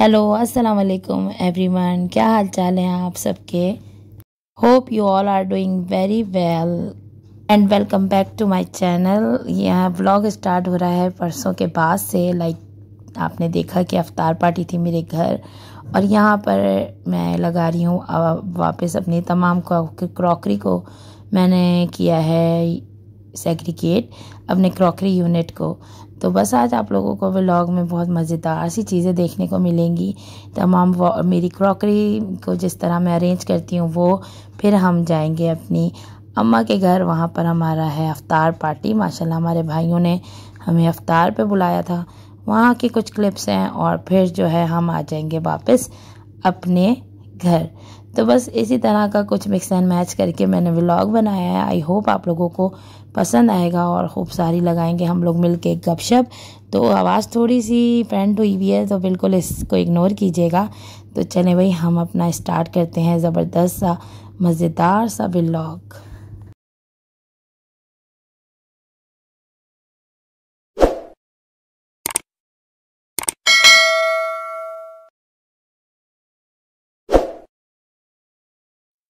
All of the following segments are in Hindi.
हेलो अस्सलाम वालेकुम एवरीवन क्या हाल चाल हैं आप सबके hope you all are doing very well and welcome back to my channel यह ब्लॉग स्टार्ट हो रहा है परसों के बाद से लाइक आपने देखा कि अफ्तार पार्टी थी मेरे घर और यहाँ पर मैं लगा रही हूँ वापस अपनी तमाम क्रॉकरी को मैंने किया है सेग्रीगेट अपने क्रॉकरी यूनिट को तो बस आज आप लोगों को व्लॉग में बहुत मज़ेदार सी चीज़ें देखने को मिलेंगी तमाम मेरी क्रॉकरी को जिस तरह मैं अरेंज करती हूँ वो फिर हम जाएंगे अपनी अम्मा के घर वहाँ पर हमारा है अफ्तार पार्टी माशाल्लाह हमारे भाइयों ने हमें अफ्तार पे बुलाया था वहाँ के कुछ क्लिप्स हैं और फिर जो है हम आ जाएंगे वापस अपने घर तो बस इसी तरह का कुछ मिक्स एंड मैच करके मैंने व्लॉग बनाया है आई होप आप लोगों को पसंद आएगा और खूब सारी लगाएंगे हम लोग मिल के गपशप तो आवाज़ थोड़ी सी फ्रेंड हुई भी है तो बिल्कुल इसको इग्नोर कीजिएगा तो चले भाई हम अपना स्टार्ट करते हैं ज़बरदस्त सा मज़ेदार सा व्लॉग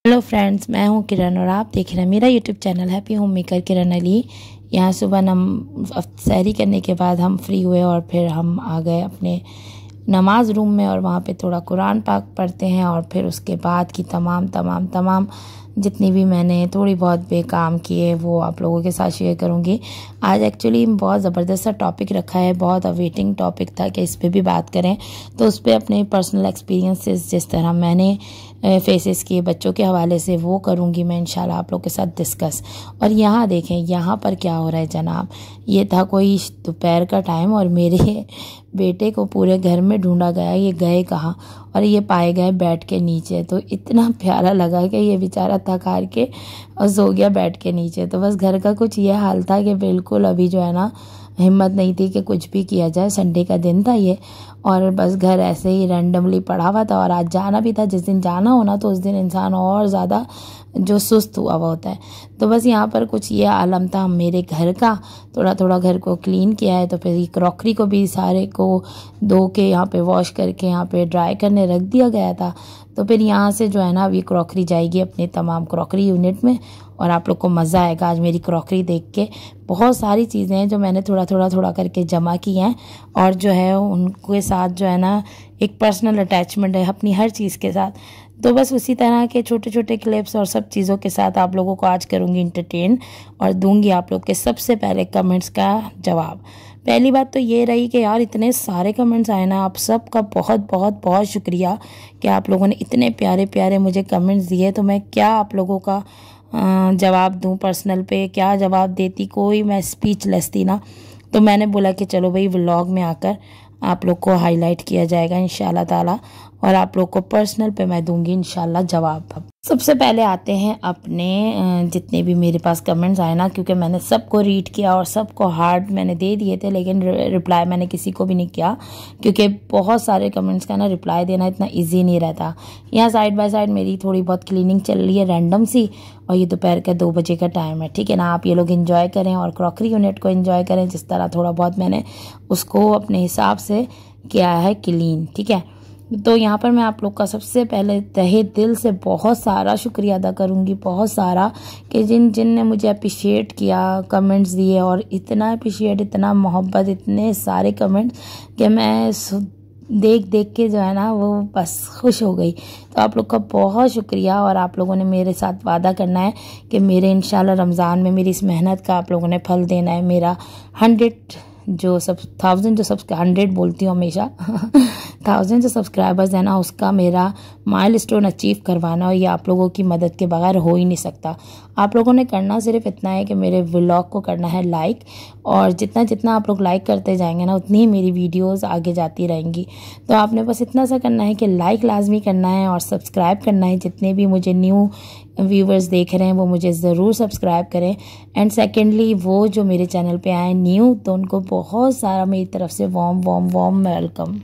हेलो फ्रेंड्स मैं हूं किरण और आप देख रहे हैं मेरा YouTube channel happy home maker Kiran Ali यहाँ सुबह नम सैरी करने के बाद हम फ्री हुए और फिर हम आ गए अपने नमाज रूम में और वहाँ पे थोड़ा कुरान पाक पढ़ते हैं और फिर उसके बाद की तमाम तमाम तमाम जितनी भी मैंने थोड़ी बहुत बेकाम किए वो आप लोगों के साथ शेयर करूँगी आज एक्चुअली बहुत ज़बरदस्त सा टॉपिक रखा है बहुत अवेटिंग टॉपिक था कि इस पर भी बात करें तो उस पर अपने पर्सनल एक्सपीरियंसेस जिस तरह मैंने फेसेस किए बच्चों के हवाले से वो करूँगी मैं इन आप लोग के साथ डिस्कस और यहाँ देखें यहाँ पर क्या हो रहा है जनाब ये था कोई दोपहर का टाइम और मेरे बेटे को पूरे घर में ढूंढा गया ये गए कहाँ और ये पाए गए बैठ के नीचे तो इतना प्यारा लगा कि ये बेचारा थक हार के और सो गया बैठ के नीचे तो बस घर का कुछ ये हाल था कि बिल्कुल अभी जो है ना हिम्मत नहीं थी कि कुछ भी किया जाए संडे का दिन था ये और बस घर ऐसे ही रैंडमली पड़ा हुआ था और आज जाना भी था जिस दिन जाना होना तो उस दिन इंसान और ज़्यादा जो सुस्त हुआ हुआ होता है तो बस यहाँ पर कुछ ये आलम था मेरे घर का थोड़ा थोड़ा घर को क्लीन किया है तो फिर ये क्रॉकरी को भी सारे को धो के यहाँ पे वॉश करके यहाँ पे ड्राई करने रख दिया गया था तो फिर यहाँ से जो है ना अब ये क्रॉकरी जाएगी अपने तमाम क्रॉकरी यूनिट में और आप लोग को मज़ा आएगा आज मेरी क्रॉकरी देख के बहुत सारी चीज़ें हैं जो मैंने थोड़ा थोड़ा थोड़ा करके जमा की हैं और जो है उनके साथ जो है ना एक पर्सनल अटैचमेंट है अपनी हर चीज़ के साथ तो बस उसी तरह के छोटे छोटे क्लिप्स और सब चीज़ों के साथ आप लोगों को आज करूँगी इंटरटेन और दूँगी आप लोग के सबसे पहले कमेंट्स का जवाब पहली बात तो ये रही कि यार इतने सारे कमेंट्स आए ना आप सब का बहुत बहुत बहुत शुक्रिया कि आप लोगों ने इतने प्यारे प्यारे मुझे कमेंट्स दिए तो मैं क्या आप लोगों का जवाब दूँ पर्सनल पे क्या जवाब देती कोई मैं स्पीच थी ना तो मैंने बोला कि चलो भाई व्लॉग में आकर आप लोग को हाईलाइट किया जाएगा इन ताला और आप लोग को पर्सनल पे मैं दूंगी इन जवाब अब सबसे पहले आते हैं अपने जितने भी मेरे पास कमेंट्स आए ना क्योंकि मैंने सबको रीड किया और सबको हार्ड मैंने दे दिए थे लेकिन रिप्लाई मैंने किसी को भी नहीं किया क्योंकि बहुत सारे कमेंट्स का ना रिप्लाई देना इतना इजी नहीं रहता यहाँ साइड बाय साइड मेरी थोड़ी बहुत क्लीनिंग चल रही है रैंडम सी और ये दोपहर का दो बजे का टाइम है ठीक है ना आप ये लोग इन्जॉय करें और क्रॉकरी यूनिट को इन्जॉय करें जिस तरह थोड़ा बहुत मैंने उसको अपने हिसाब से किया है क्लीन ठीक है तो यहाँ पर मैं आप लोग का सबसे पहले तहे दिल से बहुत सारा शुक्रिया अदा करूँगी बहुत सारा कि जिन जिन ने मुझे अप्रिशिएट किया कमेंट्स दिए और इतना अप्रिशिएट इतना मोहब्बत इतने सारे कमेंट्स कि मैं देख देख के जो है ना वो बस खुश हो गई तो आप लोग का बहुत शुक्रिया और आप लोगों ने मेरे साथ वादा करना है कि मेरे इन रमज़ान में मेरी इस मेहनत का आप लोगों ने फल देना है मेरा हंड्रेड जो सब थाउजेंड जो सब हंड्रेड बोलती हूँ हमेशा थाउजेंड सब्सक्राइबर्स है ना उसका मेरा माइल स्टोन अचीव करवाना और ये आप लोगों की मदद के बगैर हो ही नहीं सकता आप लोगों ने करना सिर्फ इतना है कि मेरे व्लॉग को करना है लाइक और जितना जितना आप लोग लाइक करते जाएंगे ना उतनी ही मेरी वीडियोस आगे जाती रहेंगी तो आपने बस इतना सा करना है कि लाइक लाजमी करना है और सब्सक्राइब करना है जितने भी मुझे न्यू व्यूवर्स देख रहे हैं वो मुझे ज़रूर सब्सक्राइब करें एंड सेकेंडली वो जो मेरे चैनल पे आए न्यू तो उनको बहुत सारा मेरी तरफ से वॉम वॉम वॉम वेलकम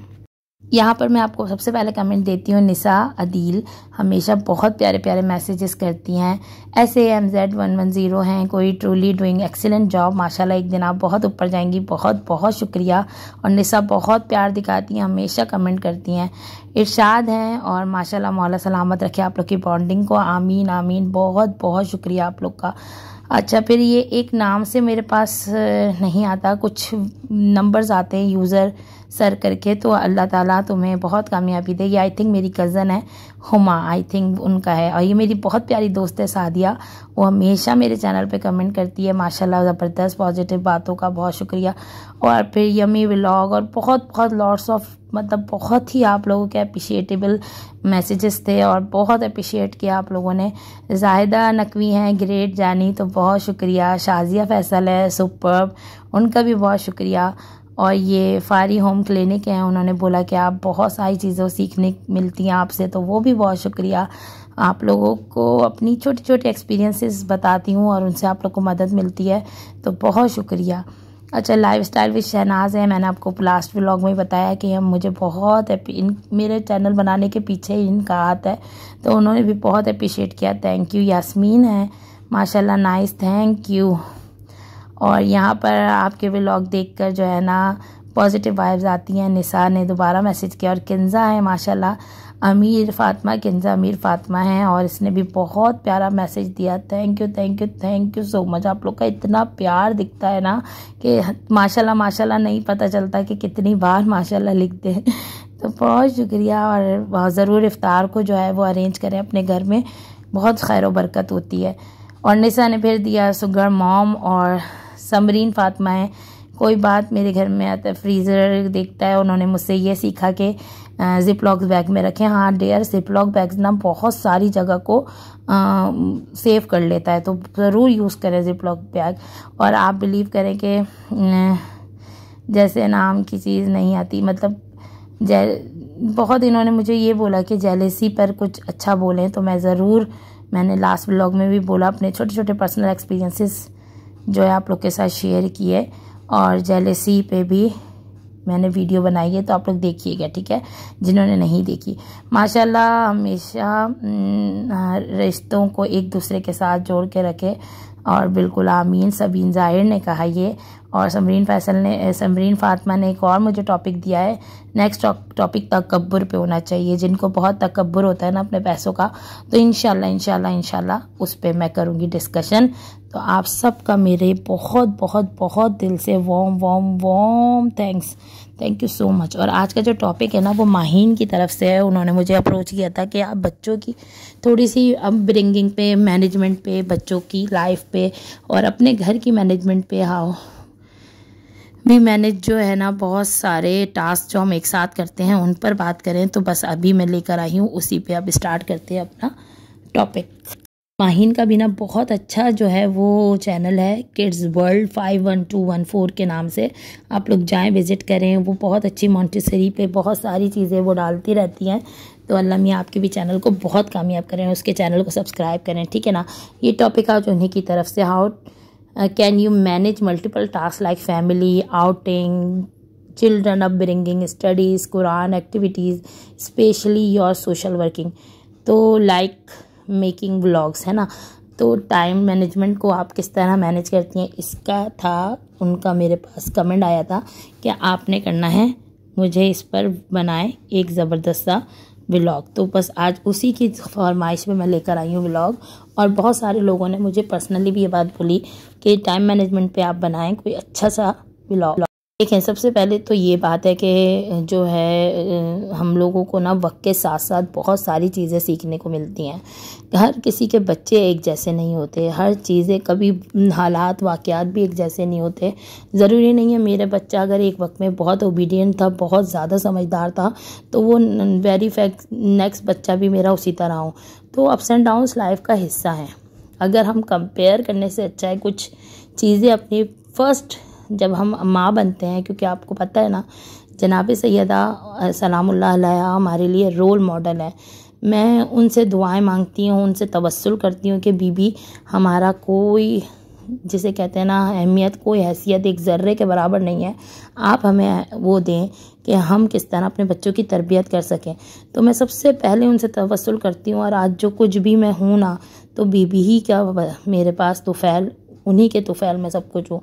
यहाँ पर मैं आपको सबसे पहले कमेंट देती हूँ निसा अदील हमेशा बहुत प्यारे प्यारे मैसेजेस करती हैं S A M Z one one zero हैं कोई ट्रूली डूइंग एक्सेलेंट जॉब माशाल्लाह एक दिन आप बहुत ऊपर जाएंगी बहुत बहुत शुक्रिया और निशा बहुत प्यार दिखाती हैं हमेशा कमेंट करती हैं इरशाद हैं और माशाला मौला सलामत रखे आप लोग की बॉन्डिंग को आमीन आमीन बहुत बहुत शुक्रिया आप लोग का अच्छा फिर ये एक नाम से मेरे पास नहीं आता कुछ नंबर्स आते हैं यूज़र सर करके तो अल्लाह ताला तुम्हें बहुत कामयाबी देगी आई थिंक मेरी कज़न है हुमा आई थिंक उनका है और ये मेरी बहुत प्यारी दोस्त है सादिया वो हमेशा मेरे चैनल पे कमेंट करती है माशाल्लाह ज़बरदस्त पॉजिटिव बातों का बहुत शुक्रिया और फिर यमी व्लॉग और बहुत बहुत लॉट्स ऑफ मतलब बहुत ही आप लोगों के अप्रिशिएटेबल मैसेजेस थे और बहुत अप्रिशिएट किया आप लोगों ने जाहिदा नकवी हैं ग्रेट जानी तो बहुत शुक्रिया शाजिया फैसल है सुपर उनका भी बहुत शुक्रिया और ये फारी होम क्लिनिक है उन्होंने बोला कि आप बहुत सारी चीज़ें सीखने मिलती हैं आपसे तो वो भी बहुत शुक्रिया आप लोगों को अपनी छोटी छोटी एक्सपीरियंसेस बताती हूँ और उनसे आप लोग को मदद मिलती है तो बहुत शुक्रिया अच्छा लाइफ स्टाइल विद शहनाज है मैंने आपको लास्ट व्लॉग में बताया कि हम मुझे बहुत इन मेरे चैनल बनाने के पीछे इनका हाथ है तो उन्होंने भी बहुत अप्रिशिएट किया थैंक यू यासमीन है माशाल्लाह नाइस थैंक यू और यहाँ पर आपके व्लॉग देखकर जो है ना पॉजिटिव वाइब्स आती हैं निसार ने दोबारा मैसेज किया और किन्ज़ा है माशाल्लाह अमीर फ़ातिमा किन्ज़ा अमीर फ़ातिमा हैं और इसने भी बहुत प्यारा मैसेज दिया thank you thank you thank you so much आप लोग का इतना प्यार दिखता है ना कि माशाल्लाह माशाल्लाह नहीं पता चलता कि कितनी बार माशाल्लाह लिखते हैं तो बहुत शुक्रिया और ज़रूर इफ़ार को जो है वो अरेंज करें अपने घर में बहुत खैर बरकत होती है और निसा ने फिर दिया सुगर मॉम और समरीन फातमा है कोई बात मेरे घर में आता है फ्रीज़र देखता है उन्होंने मुझसे ये सीखा कि ज़िप लॉक बैग में रखें हाँ डेयर ज़िप लॉक बैग ना बहुत सारी जगह को सेव कर लेता है तो ज़रूर यूज़ करें ज़िप लॉक बैग और आप बिलीव करें कि जैसे नाम की चीज़ नहीं आती मतलब जै बहुत इन्होंने मुझे ये बोला कि जेलेसी पर कुछ अच्छा बोलें तो मैं ज़रूर मैंने लास्ट ब्लॉग में भी बोला अपने छोटे छोटे पर्सनल एक्सपीरियंसेस जो है आप लोग के साथ शेयर की है और जेलेसी पे भी मैंने वीडियो बनाई है तो आप लोग देखिएगा ठीक है जिन्होंने नहीं देखी माशाल्लाह हमेशा हम्म, रिश्तों को एक दूसरे के साथ जोड़ के रखे और बिल्कुल आमीन सबीन जाहिर ने कहा ये और समरीन फैसल ने समरीन फातमा ने एक और मुझे टॉपिक दिया है नेक्स्ट टॉपिक तकबर पे होना चाहिए जिनको बहुत तकबर होता है ना अपने पैसों का तो इन शाला इन उस पर मैं करूँगी डिस्कशन तो आप सबका मेरे बहुत बहुत बहुत दिल से warm warm warm thanks thank you so much और आज का जो टॉपिक है ना वो माहीन की तरफ से है उन्होंने मुझे अप्रोच किया था कि आप बच्चों की थोड़ी सी अब ब्रिंगिंग पे मैनेजमेंट पे बच्चों की लाइफ पे और अपने घर की मैनेजमेंट पे हाओ भी मैनेज जो है ना बहुत सारे टास्क जो हम एक साथ करते हैं उन पर बात करें तो बस अभी मैं लेकर आई हूँ उसी पे अब स्टार्ट करते हैं अपना टॉपिक माहिन का बिना बहुत अच्छा जो है वो चैनल है kids world five one two one four के नाम से आप लोग जाएं विज़िट करें वो बहुत अच्छी मॉन्टेसरी पे बहुत सारी चीज़ें वो डालती रहती हैं तो अल्लाह मियाँ आपके भी चैनल को बहुत कामयाब करें उसके चैनल को सब्सक्राइब करें ठीक है ना ये टॉपिक आज उन्हीं की तरफ से how can you manage multiple task like family outing children bringing studies Quran activities specially your social working तो लाइक like, मेकिंग व्लॉग्स है ना तो टाइम मैनेजमेंट को आप किस तरह मैनेज करती हैं इसका था उनका मेरे पास कमेंट आया था कि आपने करना है मुझे इस पर बनाए एक ज़बरदस्त सा व्लॉग तो बस आज उसी की फरमाइश में मैं लेकर आई हूँ व्लॉग और बहुत सारे लोगों ने मुझे पर्सनली भी ये बात बोली कि टाइम मैनेजमेंट पे आप बनाएं कोई अच्छा सा व्लॉग देखें सबसे पहले तो ये बात है कि जो है हम लोगों को ना वक्त के साथ साथ बहुत सारी चीज़ें सीखने को मिलती हैं हर किसी के बच्चे एक जैसे नहीं होते हर चीज़ें कभी हालात वाक़ात भी एक जैसे नहीं होते ज़रूरी नहीं है मेरा बच्चा अगर एक वक्त में बहुत ओबीडियंट था बहुत ज़्यादा समझदार था तो वो वेरी फैक्ट नेक्स्ट बच्चा भी मेरा उसी तरह हो तो अप्स एंड डाउन्स लाइफ का हिस्सा है अगर हम कंपेयर करने से अच्छा है कुछ चीज़ें अपनी फ़र्स्ट जब हम माँ बनते हैं क्योंकि आपको पता है ना जनाब सैदा सलामुल्लाह हमारे लिए रोल मॉडल है मैं उनसे दुआएं मांगती हूँ उनसे तवसल करती हूँ कि बीबी हमारा कोई जिसे कहते हैं ना अहमियत कोई हैसियत एक ज़र्रे के बराबर नहीं है आप हमें वो दें कि हम किस तरह अपने बच्चों की तरबियत कर सकें तो मैं सबसे पहले उनसे तवसल करती हूँ और आज जो कुछ भी मैं हूँ ना तो बीबी ही का मेरे पास तो फैल उन्हीं के तोफ़ैल में सब कुछ हो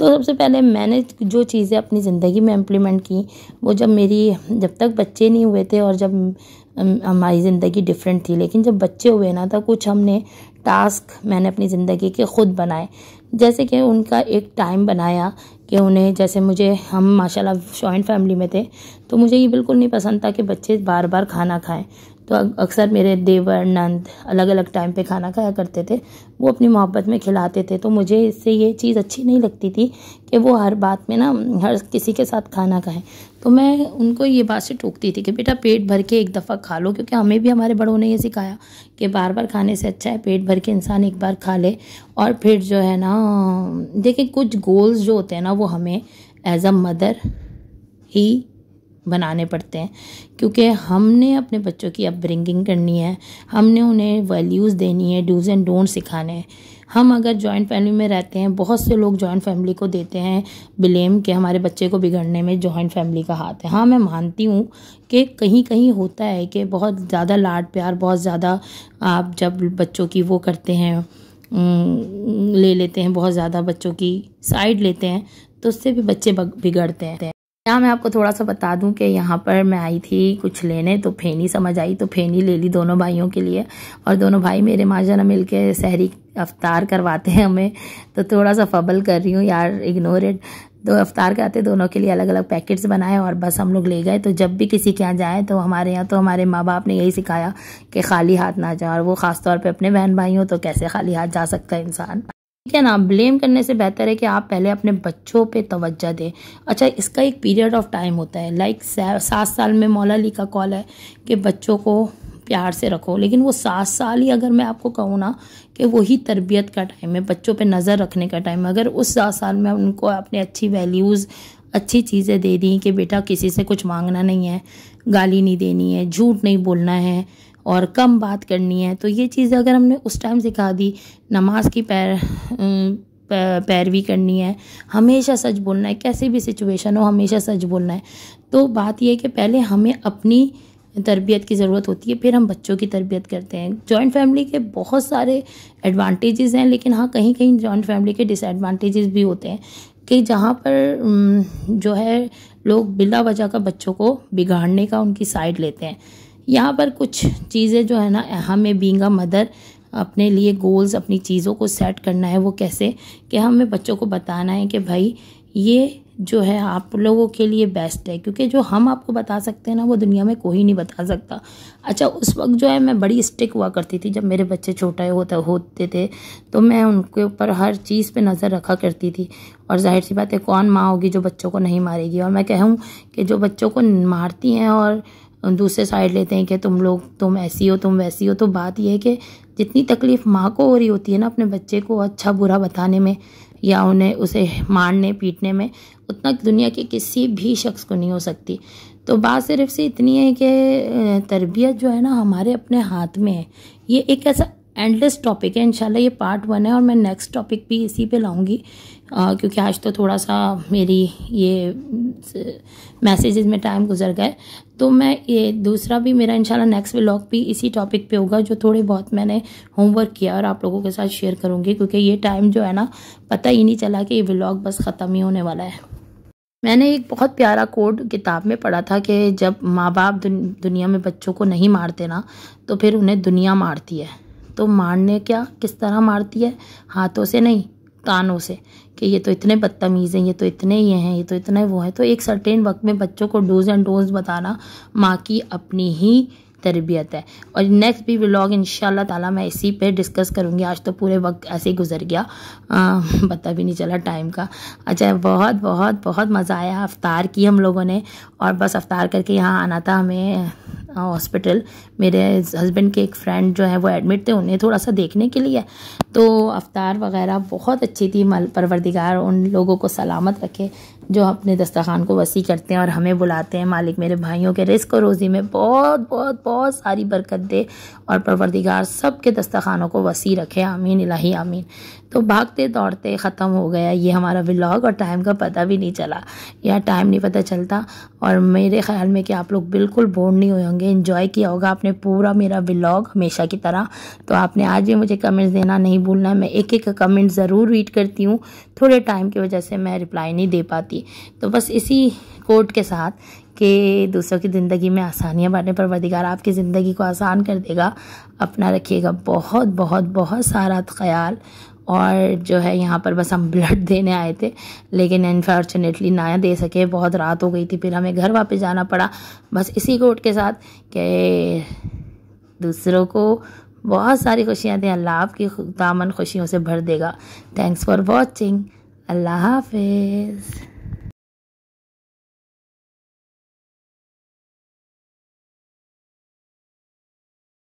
तो सबसे पहले मैंने जो चीज़ें अपनी ज़िंदगी में इम्प्लीमेंट की वो जब मेरी जब तक बच्चे नहीं हुए थे और जब हमारी ज़िंदगी डिफरेंट थी लेकिन जब बच्चे हुए ना तो कुछ हमने टास्क मैंने अपनी ज़िंदगी के ख़ुद बनाए जैसे कि उनका एक टाइम बनाया कि उन्हें जैसे मुझे हम माशाल्लाह जॉइंट फैमिली में थे तो मुझे ये बिल्कुल नहीं पसंद था कि बच्चे बार बार खाना खाएं तो अक्सर मेरे देवर नंद अलग अलग टाइम पे खाना खाया करते थे वो अपनी मोहब्बत में खिलाते थे तो मुझे इससे ये चीज़ अच्छी नहीं लगती थी कि वो हर बात में ना हर किसी के साथ खाना खाएं तो मैं उनको ये बात से टोकती थी कि बेटा पेट भर के एक दफ़ा खा लो क्योंकि हमें भी हमारे बड़ों ने ये सिखाया कि बार बार खाने से अच्छा है पेट भर के इंसान एक बार खा ले और फिर जो है ना देखिए कुछ गोल्स जो होते हैं ना वो हमें एज अ मदर ही बनाने पड़ते हैं क्योंकि हमने अपने बच्चों की अपब्रिंगिंग करनी है हमने उन्हें वैल्यूज़ देनी है डूज़ एंड डोंट सिखाने हैं हम अगर जॉइंट फैमिली में रहते हैं बहुत से लोग जॉइंट फैमिली को देते हैं ब्लेम कि हमारे बच्चे को बिगड़ने में जॉइंट फैमिली का हाथ है हाँ मैं मानती हूँ कि कहीं कहीं होता है कि बहुत ज़्यादा लाड प्यार बहुत ज़्यादा आप जब बच्चों की वो करते हैं ले लेते हैं बहुत ज़्यादा बच्चों की साइड लेते हैं तो उससे भी बच्चे बिगड़ते हैं यहाँ मैं आपको थोड़ा सा बता दूं कि यहाँ पर मैं आई थी कुछ लेने तो फेनी समझ आई तो फेनी ले ली दोनों भाइयों के लिए और दोनों भाई मेरे माशा मिल के शहरी अवतार करवाते हैं हमें तो थोड़ा सा फबल कर रही हूँ यार इग्नोर इट तो अवतार कराते दोनों के लिए अलग अलग पैकेट्स बनाए और बस हम लोग ले गए तो जब भी किसी के यहाँ जाए तो हमारे यहाँ तो हमारे माँ बाप ने यही सिखाया कि खाली हाथ ना जाए और वो ख़ासतौर पर अपने बहन भाई तो कैसे खाली हाथ जा सकता है इंसान ठीक है ना ब्लेम करने से बेहतर है कि आप पहले अपने बच्चों पे तवज्जा दें अच्छा इसका एक पीरियड ऑफ टाइम होता है लाइक सात साल में मौला अली का कॉल है कि बच्चों को प्यार से रखो लेकिन वो सात साल ही अगर मैं आपको कहूँ ना कि वही तरबियत का टाइम है बच्चों पे नज़र रखने का टाइम है अगर उस सात साल में उनको आपने अच्छी वैल्यूज़ अच्छी चीज़ें दे दी कि बेटा किसी से कुछ मांगना नहीं है गाली नहीं देनी है झूठ नहीं बोलना है और कम बात करनी है तो ये चीज़ अगर हमने उस टाइम सिखा दी नमाज की पैर पैरवी करनी है हमेशा सच बोलना है कैसी भी सिचुएशन हो हमेशा सच बोलना है तो बात यह है कि पहले हमें अपनी तरबियत की ज़रूरत होती है फिर हम बच्चों की तरबियत करते हैं जॉइंट फैमिली के बहुत सारे एडवांटेजेस हैं लेकिन हाँ कहीं कहीं जॉइंट फैमिली के डिसएडवांटेजेस भी होते हैं कि जहाँ पर जो है लोग बिला वजह का बच्चों को बिगाड़ने का उनकी साइड लेते हैं यहाँ पर कुछ चीज़ें जो है ना हमें बींग अ मदर अपने लिए गोल्स अपनी चीज़ों को सेट करना है वो कैसे कि हमें बच्चों को बताना है कि भाई ये जो है आप लोगों के लिए बेस्ट है क्योंकि जो हम आपको बता सकते हैं ना वो दुनिया में कोई नहीं बता सकता अच्छा उस वक्त जो है मैं बड़ी स्टिक हुआ करती थी जब मेरे बच्चे छोटे होते होते थे तो मैं उनके ऊपर हर चीज़ पे नज़र रखा करती थी और जाहिर सी बात है कौन माँ होगी जो बच्चों को नहीं मारेगी और मैं कहूँ कि जो बच्चों को मारती हैं और दूसरे साइड लेते हैं कि तुम लोग तुम ऐसी हो तुम वैसी हो तो बात यह है कि जितनी तकलीफ़ माँ को हो रही होती है ना अपने बच्चे को अच्छा बुरा बताने में या उन्हें उसे मारने पीटने में उतना दुनिया के किसी भी शख्स को नहीं हो सकती तो बात सिर्फ से इतनी है कि तरबियत जो है ना हमारे अपने हाथ में है ये एक ऐसा एंडलेस टॉपिक है इंशाल्लाह ये पार्ट वन है और मैं नेक्स्ट टॉपिक भी इसी पे लाऊंगी क्योंकि आज तो थोड़ा सा मेरी ये मैसेजेस में टाइम गुजर गए तो मैं ये दूसरा भी मेरा इंशाल्लाह नेक्स्ट व्लॉग भी इसी टॉपिक पे होगा जो थोड़े बहुत मैंने होमवर्क किया और आप लोगों के साथ शेयर करूँगी क्योंकि ये टाइम जो है ना पता ही नहीं चला कि ये व्लॉग बस ख़त्म ही होने वाला है मैंने एक बहुत प्यारा कोड किताब में पढ़ा था कि जब माँ बाप दुनिया में बच्चों को नहीं मारते ना तो फिर उन्हें दुनिया मारती है तो मारने क्या किस तरह मारती है हाथों से नहीं कानों से कि ये तो इतने बदतमीज़ हैं ये तो इतने ये हैं ये तो इतने वो हैं तो एक सर्टेन वक्त में बच्चों को डोज एंड डोज बताना माँ की अपनी ही तरबियत है और नेक्स्ट भी व्लॉग इन ताला मैं इसी पे डिस्कस करूँगी आज तो पूरे वक्त ऐसे ही गुजर गया पता भी नहीं चला टाइम का अच्छा बहुत बहुत बहुत मज़ा आया अफ्तार की हम लोगों ने और बस अफ्तार करके यहाँ आना था हमें हॉस्पिटल मेरे हस्बैंड के एक फ्रेंड जो है वो एडमिट थे उन्हें थोड़ा सा देखने के लिए तो अवतार वगैरह बहुत अच्छी थी मल परवरदिगार उन लोगों को सलामत रखे जो अपने दस्तरखान को वसी करते हैं और हमें बुलाते हैं मालिक मेरे भाइयों के रिस्क और रोज़ी में बहुत बहुत बहुत सारी बरकत दे और परवरदिगार सब के दस्तखानों को वसी रखे आमीन इलाही आमीन तो भागते दौड़ते ख़त्म हो गया ये हमारा व्लॉग और टाइम का पता भी नहीं चला या टाइम नहीं पता चलता और मेरे ख्याल में कि आप लोग बिल्कुल बोर नहीं हुए होंगे इन्जॉय किया होगा आपने पूरा मेरा व्लॉग हमेशा की तरह तो आपने आज भी मुझे कमेंट्स देना नहीं भूलना मैं एक एक कमेंट ज़रूर रीड करती हूँ थोड़े टाइम की वजह से मैं रिप्लाई नहीं दे पाती तो बस इसी कोट के साथ कि दूसरों की ज़िंदगी में आसानियाँ पर परवरदिगार आपकी ज़िंदगी को आसान कर देगा अपना रखिएगा बहुत बहुत बहुत सारा ख्याल और जो है यहाँ पर बस हम ब्लड देने आए थे लेकिन अनफॉर्चुनेटली ना दे सके बहुत रात हो गई थी फिर हमें घर वापस जाना पड़ा बस इसी कोट के साथ कि दूसरों को बहुत सारी खुशियाँ दें अल्लाह आपकी दामन खुशियों से भर देगा थैंक्स फॉर वॉचिंग अल्लाह हाफिज़